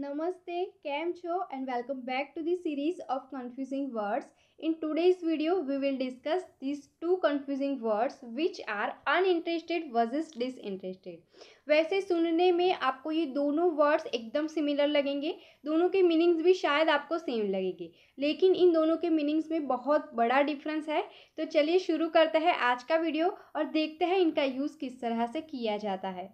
नमस्ते cam show and welcome back to the series of confusing words in today's video we will discuss this two confusing words which are un uninterested versus disinterested वैसे सुनने में आपको ये दोनों words एकदम similar लगेंगे दोनों के मीनिंग्स भी शायद आपको सेम लगेंगे लेकिन इन दोनों के मीनिंग्स में बहुत बड़ा डिफरेंस है तो चलिए शुरू करता है आज का वीडियो और देखते हैं इनका यूज़ किस तरह से किया जाता है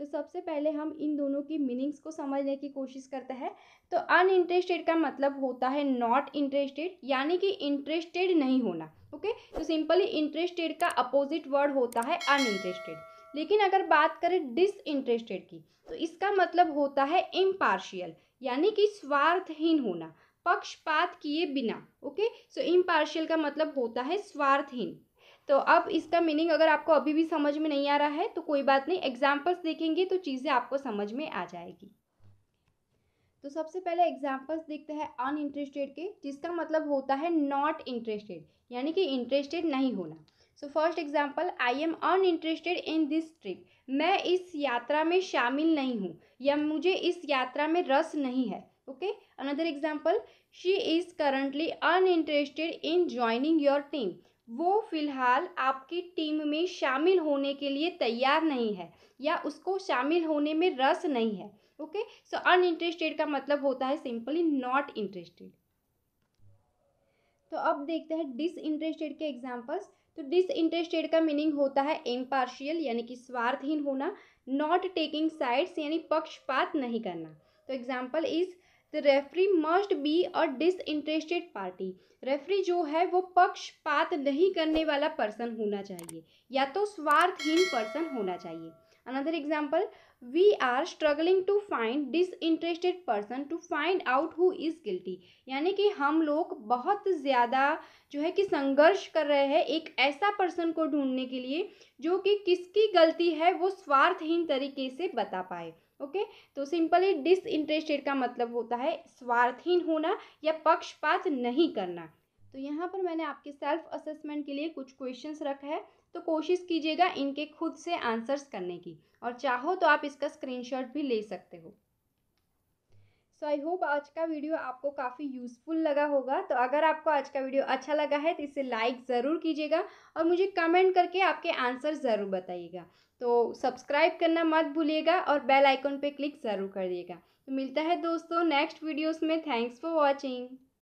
तो सबसे पहले हम इन दोनों की मीनिंग्स को समझने की कोशिश करते हैं तो अनइंटरेस्टेड का मतलब होता है नॉट इंटरेस्टेड यानी कि इंटरेस्टेड नहीं होना ओके तो सिंपली इंटरेस्टेड का अपोजिट वर्ड होता है अनइंटरेस्टेड लेकिन अगर बात करें डिसइंटरेस्टेड की तो इसका मतलब होता है इम्पार्शियल यानी कि स्वार्थहीन होना पक्षपात किए बिना ओके सो इम्पार्शियल का मतलब होता है स्वार्थहीन तो अब इसका मीनिंग अगर आपको अभी भी समझ में नहीं आ रहा है तो कोई बात नहीं एग्जाम्पल्स देखेंगे तो चीज़ें आपको समझ में आ जाएगी तो सबसे पहले एग्जाम्पल्स देखते हैं अन इंटरेस्टेड के जिसका मतलब होता है नॉट इंटरेस्टेड यानी कि इंटरेस्टेड नहीं होना so first example I am uninterested in this trip मैं इस यात्रा में शामिल नहीं हूँ या मुझे इस यात्रा में रस नहीं है okay another example she is currently uninterested in joining your team वो फ़िलहाल आपकी टीम में शामिल होने के लिए तैयार नहीं है या उसको शामिल होने में रस नहीं है ओके सो अनइंटरेस्टेड का मतलब होता है सिंपली नॉट इंटरेस्टेड तो अब देखते हैं डिसइंटरेस्टेड के एग्जाम्पल्स तो डिसइंटरेस्टेड का मीनिंग होता है इम्पार्शियल यानी कि स्वार्थहीन होना नॉट टेकिंग साइड्स यानी पक्षपात नहीं करना तो example is the referee must be a disinterested party referee जो है वो पक्षपात नहीं करने वाला पर्सन होना चाहिए या तो स्वार्थहीन पर्सन होना चाहिए another example we are struggling to find disinterested person to find out who is guilty यानी कि हम लोग बहुत ज़्यादा जो है कि संघर्ष कर रहे हैं एक ऐसा पर्सन को ढूंढने के लिए जो कि किसकी गलती है वो स्वार्थहीन तरीके से बता पाए ओके okay? तो सिंपली डिसइंटरेस्टेड का मतलब होता है स्वार्थहीन होना या पक्षपात नहीं करना तो यहाँ पर मैंने आपके सेल्फ असेसमेंट के लिए कुछ क्वेश्चंस रखा है तो कोशिश कीजिएगा इनके खुद से आंसर्स करने की और चाहो तो आप इसका स्क्रीनशॉट भी ले सकते हो सो आई होप आज का वीडियो आपको काफ़ी यूज़फुल लगा होगा तो अगर आपको आज का वीडियो अच्छा लगा है तो इसे लाइक ज़रूर कीजिएगा और मुझे कमेंट करके आपके आंसर ज़रूर बताइएगा तो सब्सक्राइब करना मत भूलिएगा और बेल आइकन पे क्लिक ज़रूर करिएगा तो मिलता है दोस्तों नेक्स्ट वीडियोस में थैंक्स फॉर वॉचिंग